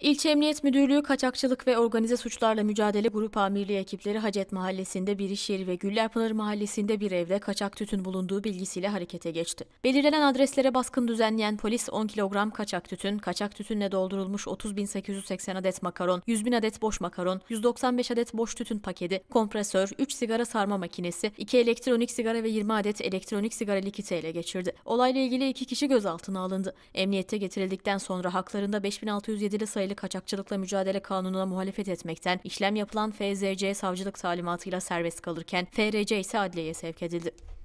İlçe Emniyet Müdürlüğü Kaçakçılık ve Organize Suçlarla Mücadele Grup Amirliği ekipleri Hacet Mahallesi'nde bir iş yeri ve Güllerpınar Mahallesi'nde bir evde kaçak tütün bulunduğu bilgisiyle harekete geçti. Belirlenen adreslere baskın düzenleyen polis 10 kilogram kaçak tütün, kaçak tütünle doldurulmuş 30.880 adet makaron, 100.000 adet boş makaron, 195 adet boş tütün paketi, kompresör, 3 sigara sarma makinesi, 2 elektronik sigara ve 20 adet elektronik sigara likiti ele geçirdi. Olayla ilgili 2 kişi gözaltına alındı. Emniyette getirildikten sonra haklarında 5.607 sayılı Mücadeleli Kaçakçılıkla Mücadele Kanunu'na muhalefet etmekten işlem yapılan FZC savcılık talimatıyla serbest kalırken FRC ise adliyeye sevk edildi.